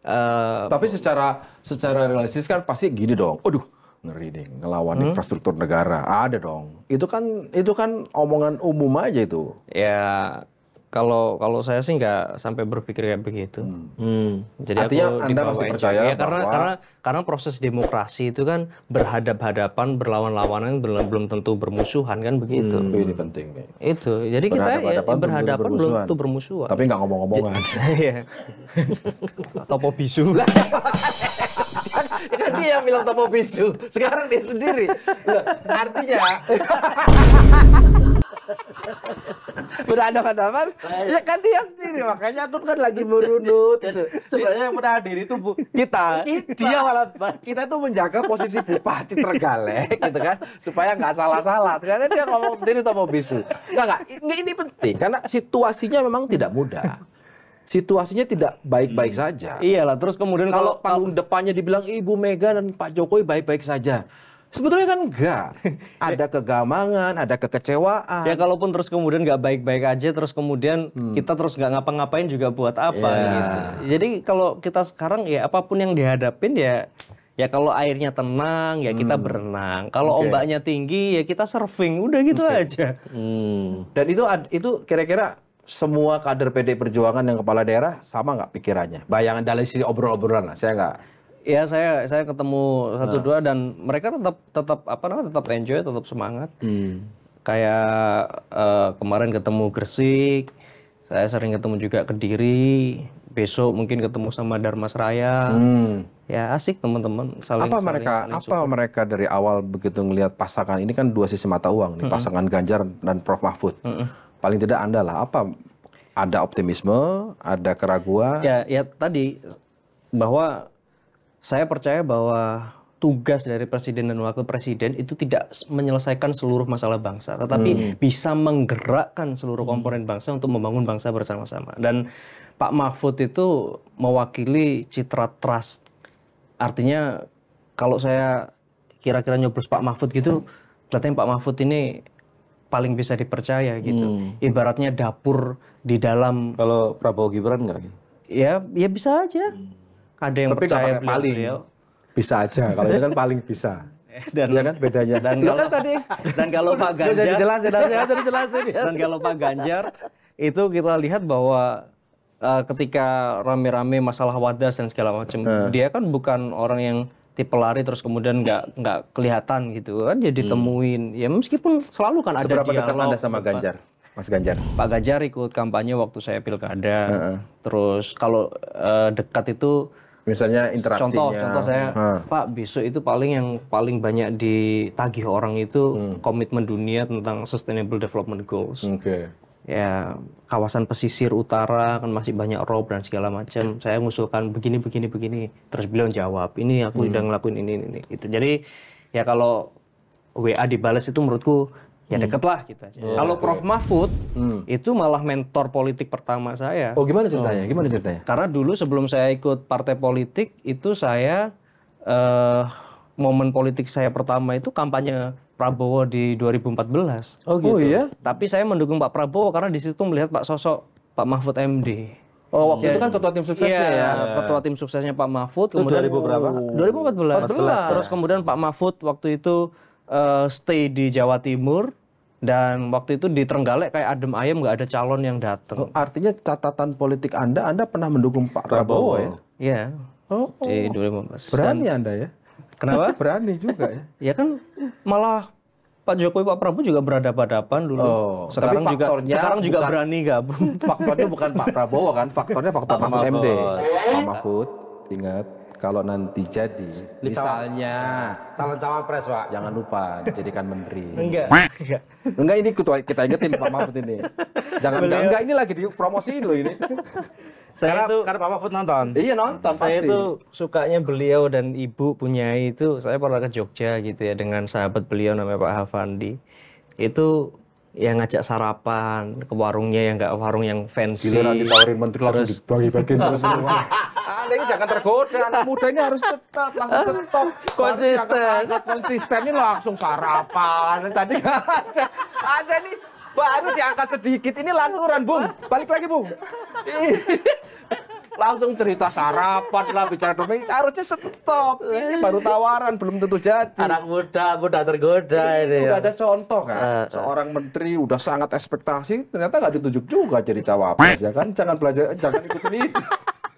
uh, tapi secara secara realistis kan pasti gini dong. Aduh, ngeri nih ngelawan hmm? infrastruktur negara. Ada dong. Itu kan itu kan omongan umum aja itu. Ya kalau kalau saya sih nggak sampai berpikir kayak begitu. Hmm. Hmm. Jadi Artinya aku Anda masih percaya ya, karena bahwa... karena karena proses demokrasi itu kan berhadap-hadapan, berlawan-lawanan, belum belum tentu bermusuhan kan begitu. Hmm. Ini penting nih. Itu. Jadi kita ya, berhadapan belum tentu bermusuhan. Tapi nggak ngomong-ngomongan. Iya. Topo bisu. kan dia yang bilang topo bisu. Sekarang dia sendiri. artinya Berandal-andalan. Ya kan dia sendiri makanya aku kan lagi merundut gitu. Sebenarnya yang pernah hadir itu bu, kita. kita. Dia malah kita tuh menjaga posisi bupati tergalek gitu kan supaya nggak salah-salah. Ternyata dia ngomong sendiri mau bisu. Nah, gak, ini penting karena situasinya memang tidak mudah situasinya tidak baik-baik hmm. saja. Iyalah, terus kemudian kalau, kalau panggung depannya dibilang Ibu Mega dan Pak Jokowi baik-baik saja. Sebetulnya kan enggak. Ada kegamangan, ada kekecewaan. Ya kalaupun terus kemudian enggak baik-baik aja, terus kemudian hmm. kita terus nggak ngapa-ngapain juga buat apa yeah. gitu. Jadi kalau kita sekarang ya apapun yang dihadapin ya ya kalau airnya tenang ya kita hmm. berenang. Kalau okay. ombaknya tinggi ya kita surfing. Udah gitu okay. aja. Hmm. Dan itu itu kira-kira semua kader PD Perjuangan yang kepala daerah sama nggak pikirannya? Bayangan dari sisi obrol-obrolan lah, saya nggak ya saya saya ketemu satu nah. dua dan mereka tetap tetap apa namanya tetap enjoy tetap semangat hmm. kayak uh, kemarin ketemu Gresik saya sering ketemu juga Kediri besok mungkin ketemu sama Dharma Seraya hmm. ya asik teman-teman saling apa mereka saling, apa mereka dari awal begitu melihat pasangan ini kan dua sisi mata uang nih -hmm. pasangan Ganjar dan Prof Mahfud -hmm. paling tidak anda lah apa ada optimisme ada keraguan ya ya tadi bahwa saya percaya bahwa tugas dari presiden dan wakil presiden itu tidak menyelesaikan seluruh masalah bangsa, tetapi hmm. bisa menggerakkan seluruh hmm. komponen bangsa untuk membangun bangsa bersama-sama. Dan Pak Mahfud itu mewakili citra trust. Artinya kalau saya kira-kira nyoblos Pak Mahfud gitu, kelihatannya Pak Mahfud ini paling bisa dipercaya gitu. Hmm. Ibaratnya dapur di dalam. Kalau Prabowo Gibran nggak? Ya, ya bisa aja. Hmm ada yang Tapi percaya beliau, paling. beliau. Bisa aja, kalau ini kan paling bisa. dan ya kan bedanya. Dan iya kan kalau, kan tadi dan kalau Pak Ganjar dan, jelasin ya. Dan kalau Pak Ganjar itu kita lihat bahwa uh, ketika rame-rame masalah wadas dan segala macam, uh. dia kan bukan orang yang tipe lari terus kemudian nggak nggak kelihatan gitu kan jadi hmm. temuin ya meskipun selalu kan ada Seberapa dialog. Seberapa dekat anda sama gitu kan. Ganjar? Mas Ganjar? Pak Ganjar ikut kampanye waktu saya pilkada. Uh -uh. Terus kalau uh, dekat itu Misalnya interaksinya. Contoh, contoh saya, Pak, besok itu paling yang paling banyak ditagih orang itu hmm. komitmen dunia tentang Sustainable Development Goals. Oke. Okay. Ya, kawasan pesisir utara kan masih banyak rob dan segala macam. Saya mengusulkan begini, begini, begini. Terus beliau jawab, ini aku hmm. udah ngelakuin ini, ini, ini. Gitu. Jadi ya kalau WA dibalas itu menurutku ya hmm. deket lah kita. Gitu. Iya, yeah, Kalau okay. Iya. Prof Mahfud mm. itu malah mentor politik pertama saya. Oh gimana ceritanya? Oh. Gimana ceritanya? Karena dulu sebelum saya ikut partai politik itu saya uh, momen politik saya pertama itu kampanye Prabowo di 2014. Oh gitu. Oh, iya. Tapi saya mendukung Pak Prabowo karena di situ melihat Pak sosok Pak Mahfud MD. Oh, waktu Jadi, itu kan ketua tim suksesnya iya, ya. Ketua tim suksesnya Pak Mahfud itu kemudian 2000 berapa? 2014. 14. Terus kemudian Pak Mahfud waktu itu uh, stay di Jawa Timur dan waktu itu di Trenggalek kayak adem ayem nggak ada calon yang datang. Oh, artinya catatan politik Anda, Anda pernah mendukung Pak Prabowo, Prabowo ya? Iya. Oh, oh. Di Berani Dan, Anda ya? Kenapa? Berani juga ya. ya kan malah Pak Jokowi Pak Prabowo juga pada hadapan dulu. Oh, sekarang tapi faktornya juga sekarang juga berani gabung. Faktornya bukan Pak Prabowo kan, faktornya faktor Pak Mahfud MD. Pak Mahfud, ingat kalau nanti jadi Di misalnya nah, calon cawapres pak jangan lupa dijadikan menteri enggak enggak ini ini kita ingetin pak Mahfud ini jangan enggak, enggak ini lagi dipromosiin dulu ini saya karena, itu karena Pak Mahfud nonton. Iya nonton saya pasti. Saya itu sukanya beliau dan ibu punya itu saya pernah ke Jogja gitu ya dengan sahabat beliau namanya Pak Hafandi. Itu yang ngajak sarapan ke warungnya yang nggak warung yang fancy. nanti tawarin menteri langsung terus. dibagi-bagi terus semua. Anda ini jangan tergoda, anak muda ini harus tetap langsung ah, stop konsisten. Konsisten ini langsung sarapan. Tadi nggak ada, ada nih baru diangkat sedikit. Ini lanturan, Bung. Balik lagi, Bung. langsung cerita sarapan lah bicara domain harusnya stop ini baru tawaran belum tentu jadi anak muda muda tergoda iya, ini ya. udah ada contoh kan eh, eh. seorang menteri udah sangat ekspektasi ternyata nggak ditunjuk juga jadi cawapres ya kan jangan belajar jangan ikutin itu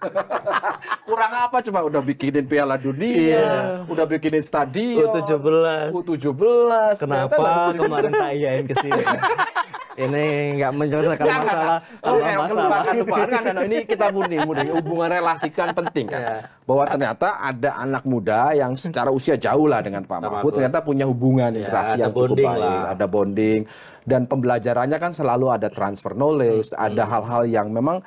Kurang apa coba udah bikinin Piala Dunia, iya. udah bikinin stadion. U17. U17. Kenapa kemarin tak iyain ke sini? ini nggak menyelesaikan ya, masalah oh, eh, kelupakan lupakan kan ini kita murni murni hubungan relasikan penting kan yeah. bahwa ternyata ada anak muda yang secara usia jauh lah dengan Pak Mahfud ternyata punya hubungan yeah, relasi yang cukup baik lah. ada bonding dan pembelajarannya kan selalu ada transfer knowledge hmm. ada hal-hal yang memang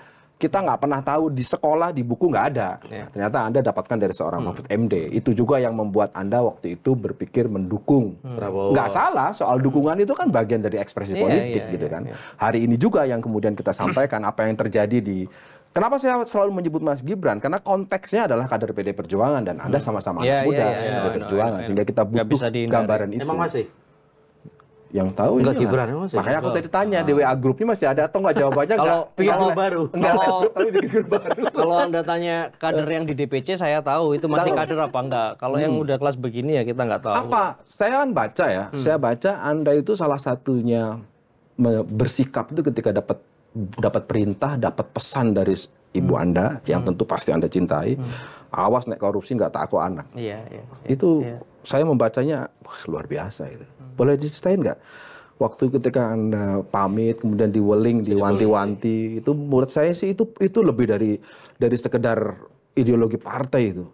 kita nggak pernah tahu di sekolah di buku nggak ada. Ya. Nah, ternyata Anda dapatkan dari seorang hmm. Mahfud MD. Itu juga yang membuat Anda waktu itu berpikir mendukung. Hmm. Nggak salah soal dukungan itu kan bagian dari ekspresi yeah, politik yeah, iya, gitu yeah, kan. Yeah. Hari ini juga yang kemudian kita sampaikan apa yang terjadi di Kenapa saya selalu menyebut Mas Gibran? Karena konteksnya adalah kader PD Perjuangan dan Anda hmm. sama-sama hmm. anak yeah, muda yeah, yeah, yeah, PD Perjuangan, iya. sehingga kita butuh gambaran itu. Emang masih? Yang tahu enggak Gibran masih. Makanya aku tadi tanya ah. di WA grupnya masih ada atau enggak jawabannya enggak? Kalau bikin grup baru. Enggak, oh. tapi bikin grup baru. Kalau Anda tanya kader yang di DPC saya tahu itu masih kader apa enggak. Kalau yang hmm. udah kelas begini ya kita enggak tahu. Apa? Saya kan baca ya. Hmm. Saya baca Anda itu salah satunya bersikap itu ketika dapat dapat perintah, dapat pesan dari ibu hmm. Anda yang tentu pasti Anda cintai. Awas naik korupsi nggak tak aku anak. Iya, iya, itu iya. saya membacanya wah, luar biasa itu. Boleh diceritain nggak? Waktu ketika Anda pamit kemudian diweling, diwanti-wanti, itu menurut saya sih itu itu lebih dari dari sekedar ideologi partai itu.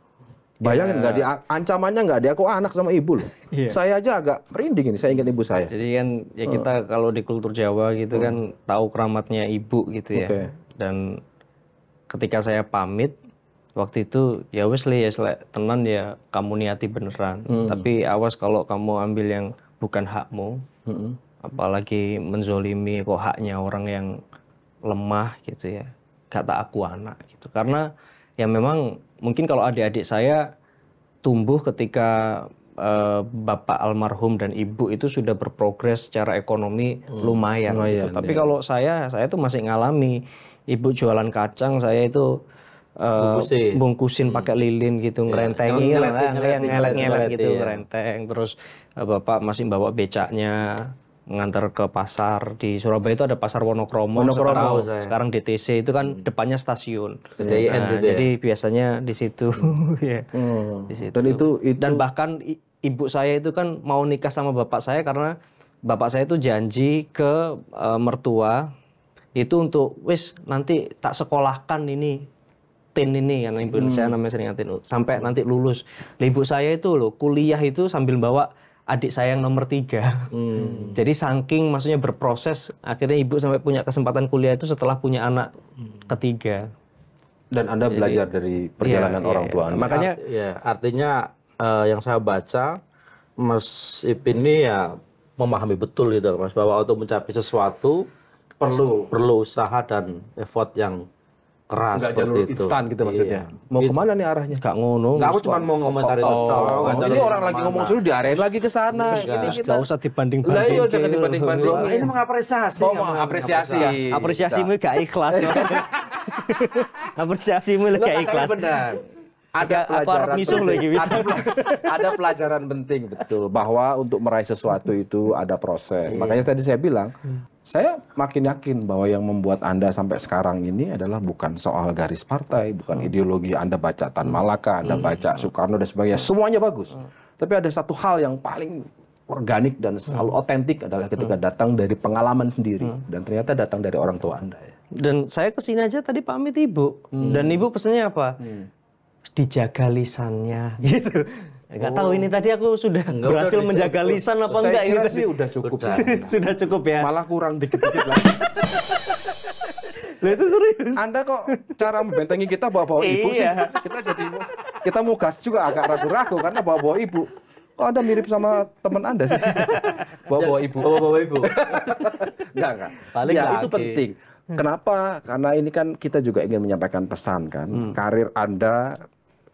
Bayangin ya. nggak ya. di ancamannya nggak dia aku anak sama ibu loh. ya. Saya aja agak merinding ini. Saya ingat ibu saya. Jadi kan ya oh. kita uh. kalau di kultur Jawa gitu uh. kan tahu keramatnya ibu gitu ya. Okay. Dan ketika saya pamit waktu itu ya wes ya tenan ya kamu niati beneran. Hmm. Tapi awas kalau kamu ambil yang bukan hakmu mm-hmm. apalagi menzolimi kok haknya orang yang lemah gitu ya kata aku anak gitu karena ya memang mungkin kalau adik-adik saya tumbuh ketika uh, bapak almarhum dan ibu itu sudah berprogres secara ekonomi mm, lumayan, gitu. lumayan gitu. tapi ya. kalau saya saya itu masih ngalami ibu jualan kacang saya itu uh, bungkusin, hmm. pakai lilin gitu, yeah. ngerentengin, ngelet-ngelet gitu, ya. ngerenteng. Terus uh, bapak masih bawa becaknya mengantar ke pasar di Surabaya itu ada pasar Wonokromo, Wonokromo sekarang, sekarang DTC itu kan hmm. depannya stasiun Yeah. nah, gitu yeah. jadi biasanya di situ ya yeah. hmm. di situ. dan itu, itu dan bahkan ibu saya itu kan mau nikah sama bapak saya karena bapak saya itu janji ke uh, mertua itu untuk wis nanti tak sekolahkan ini tin ini kan ibu hmm. saya namanya sering tin sampai nanti lulus. ibu saya itu loh kuliah itu sambil bawa adik saya yang nomor tiga. Hmm. Jadi saking maksudnya berproses akhirnya ibu sampai punya kesempatan kuliah itu setelah punya anak hmm. ketiga. Dan anda Jadi, belajar dari iya, perjalanan iya, orang tua iya. anda. Makanya Art, ya, artinya uh, yang saya baca Mas Ipin ini ya memahami betul gitu Mas bahwa untuk mencapai sesuatu perlu perlu usaha dan effort yang keras Enggak seperti jalur itu. instan gitu iya. maksudnya. Iya. Mau kemana nih arahnya? Gak ngono. Enggak, aku cuma mau ngomentari oh, tentang. Oh, ini orang lagi ngomong suruh diarahin lagi ke sana. Enggak usah dibanding-banding. Lah iya jangan dibanding-banding. Ini mengapresiasi. Oh, mengapresiasi. Apresiasi Apresiasimu gak ikhlas. Apresiasi iya. Apresiasimu gak ikhlas. Benar ada pelajaran penting. Lagi ada, ada pelajaran penting betul bahwa untuk meraih sesuatu itu ada proses. Iya. Makanya tadi saya bilang saya makin yakin bahwa yang membuat Anda sampai sekarang ini adalah bukan soal garis partai, bukan hmm. ideologi Anda baca Tan hmm. Malaka, Anda hmm. baca hmm. Soekarno dan sebagainya. Hmm. Semuanya bagus. Hmm. Tapi ada satu hal yang paling organik dan selalu otentik adalah ketika datang dari pengalaman sendiri dan ternyata datang dari orang tua Anda ya. Dan saya kesini aja tadi pamit Ibu. Dan Ibu pesannya apa? dijaga lisannya gitu Enggak oh. tahu ini tadi aku sudah enggak, berhasil udah menjaga lisan apa Saya enggak ini tadi. udah cukup. Udah, sudah cukup ya. Malah kurang dikit-dikit lah. Lah itu serius. Anda kok cara membentengi kita bawa-bawa ibu iya. sih? Kita jadi kita mau gas juga agak ragu-ragu karena bawa-bawa ibu. Kok Anda mirip sama teman Anda sih? Bawa-bawa ibu. Bawa-bawa ibu. enggak, enggak. Paling ya, itu penting. Hmm. Kenapa? Karena ini kan kita juga ingin menyampaikan pesan kan. Hmm. Karir Anda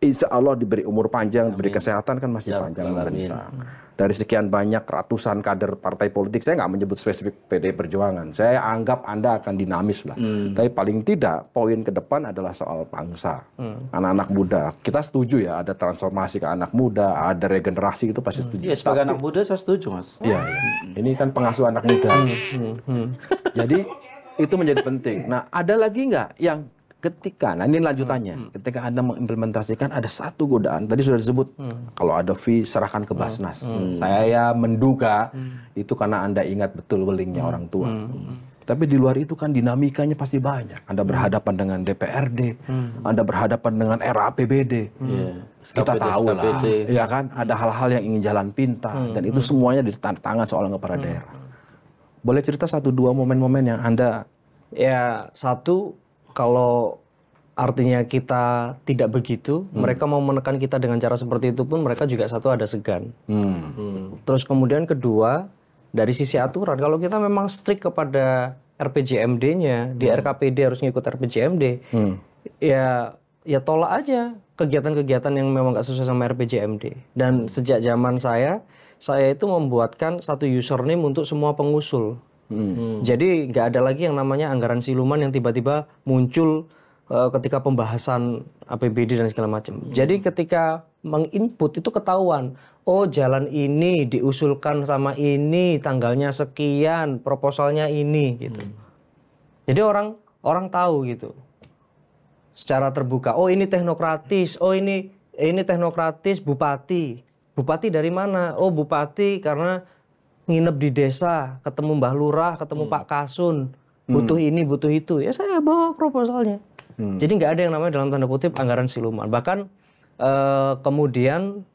insya Allah diberi umur panjang, diberi kesehatan kan masih ya, panjang ya, Dari sekian banyak ratusan kader partai politik, saya nggak menyebut spesifik PD Perjuangan. Saya anggap Anda akan dinamis lah. Hmm. Tapi paling tidak poin ke depan adalah soal bangsa, hmm. anak-anak hmm. muda. Kita setuju ya ada transformasi ke anak muda, ada regenerasi itu pasti hmm. setuju. Ya, sebagai Tapi, anak muda saya setuju mas. Iya, ya. ini kan pengasuh anak muda. Hmm. Hmm. Jadi itu menjadi penting. Nah ada lagi nggak yang ketika nah ini lanjutannya hmm, hmm. ketika anda mengimplementasikan ada satu godaan tadi sudah disebut hmm. kalau ada fee serahkan ke hmm, Basnas hmm. saya menduga hmm. itu karena anda ingat betul welingnya hmm. orang tua hmm. hmm. tapi di luar itu kan dinamikanya pasti banyak anda berhadapan hmm. dengan DPRD hmm. anda berhadapan dengan RAPBD hmm. yeah. kita tahu lah ya kan ada hal-hal yang ingin jalan pintar hmm. dan itu hmm. semuanya di tangan seorang kepala hmm. daerah boleh cerita satu dua momen-momen yang anda ya satu kalau artinya kita tidak begitu, hmm. mereka mau menekan kita dengan cara seperti itu pun mereka juga satu ada segan. Hmm. Hmm. Terus kemudian kedua dari sisi aturan, kalau kita memang strict kepada RPJMD-nya, hmm. di RKPD harus ngikut RPJMD, hmm. ya ya tolak aja kegiatan-kegiatan yang memang nggak sesuai sama RPJMD. Dan sejak zaman saya, saya itu membuatkan satu username untuk semua pengusul. Hmm. hmm. Jadi nggak ada lagi yang namanya anggaran siluman yang tiba-tiba muncul uh, ketika pembahasan APBD dan segala macam. Hmm. Jadi ketika menginput itu ketahuan, oh jalan ini diusulkan sama ini, tanggalnya sekian, proposalnya ini gitu. Hmm. Jadi orang orang tahu gitu. Secara terbuka, oh ini teknokratis, oh ini ini teknokratis bupati. Bupati dari mana? Oh bupati karena nginep di desa, ketemu Mbah Lurah, ketemu hmm. Pak Kasun, hmm. butuh hmm. ini, butuh itu. Ya saya bawa proposalnya. Hmm. Jadi nggak ada yang namanya dalam tanda kutip anggaran siluman. Bahkan eh, kemudian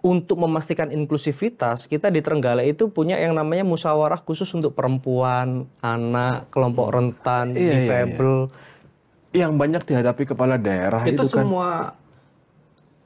untuk memastikan inklusivitas, kita di Trenggala itu punya yang namanya musyawarah khusus untuk perempuan, anak, kelompok rentan, iya, difabel. Iya, iya. Yang banyak dihadapi kepala daerah itu, itu kan semua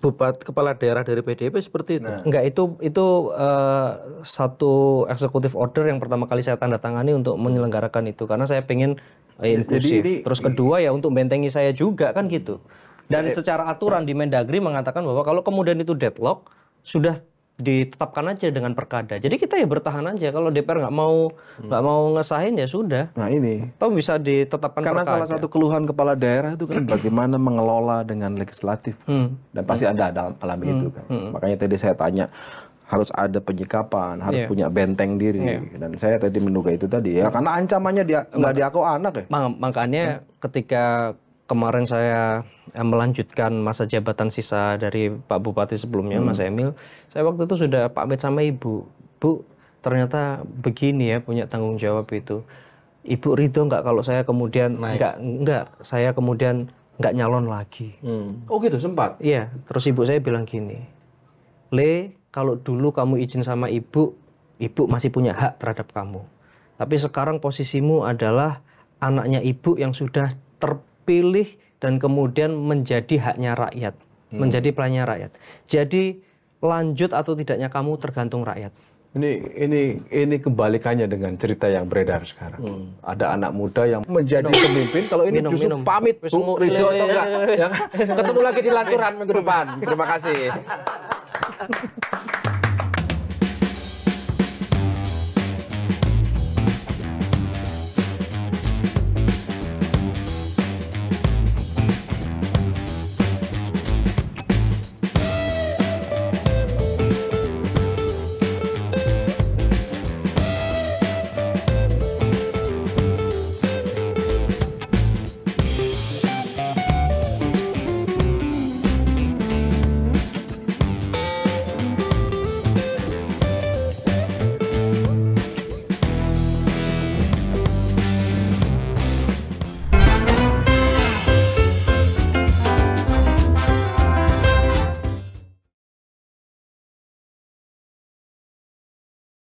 bupat kepala daerah dari PDIP seperti itu. Nah. Enggak, itu itu uh, satu eksekutif order yang pertama kali saya tanda tangani untuk menyelenggarakan itu karena saya pengen uh, inklusif. Jadi, Terus kedua ya untuk bentengi saya juga kan gitu. Dan secara aturan di Mendagri mengatakan bahwa kalau kemudian itu deadlock sudah ditetapkan aja dengan perkada. Jadi kita ya bertahan aja. Kalau DPR nggak mau hmm. nggak hmm. mau ngesahin ya sudah. Nah ini. Atau bisa ditetapkan Karena perkada. salah satu keluhan kepala daerah itu kan bagaimana mengelola dengan legislatif. Hmm. Dan pasti hmm. ada dalam alami hmm. itu kan. Hmm. Makanya tadi saya tanya harus ada penyikapan, harus yeah. punya benteng diri. Yeah. Dan saya tadi menduga itu tadi ya, karena ancamannya dia nggak diaku anak ya. makanya hmm. ketika kemarin saya eh, melanjutkan masa jabatan sisa dari Pak Bupati sebelumnya hmm. Mas Emil, saya waktu itu sudah Pak pamit sama Ibu. Bu, ternyata begini ya punya tanggung jawab itu. Ibu ridho nggak kalau saya kemudian nggak nggak saya kemudian nggak nyalon lagi. Hmm. Oh gitu sempat. Iya. Terus ibu saya bilang gini, Le, kalau dulu kamu izin sama ibu, ibu masih punya hak terhadap kamu. Tapi sekarang posisimu adalah anaknya ibu yang sudah ter pilih dan kemudian menjadi haknya rakyat, hmm. menjadi pelayannya rakyat. Jadi lanjut atau tidaknya kamu tergantung rakyat. Ini ini ini kebalikannya dengan cerita yang beredar sekarang. Hmm. Ada anak muda yang menjadi minum. pemimpin. Kalau ini minum, justru minum. pamit Bung Ridho atau eh, enggak. Eh, eh, ya, kan? ketemu lagi di lanturan minggu depan. Terima kasih.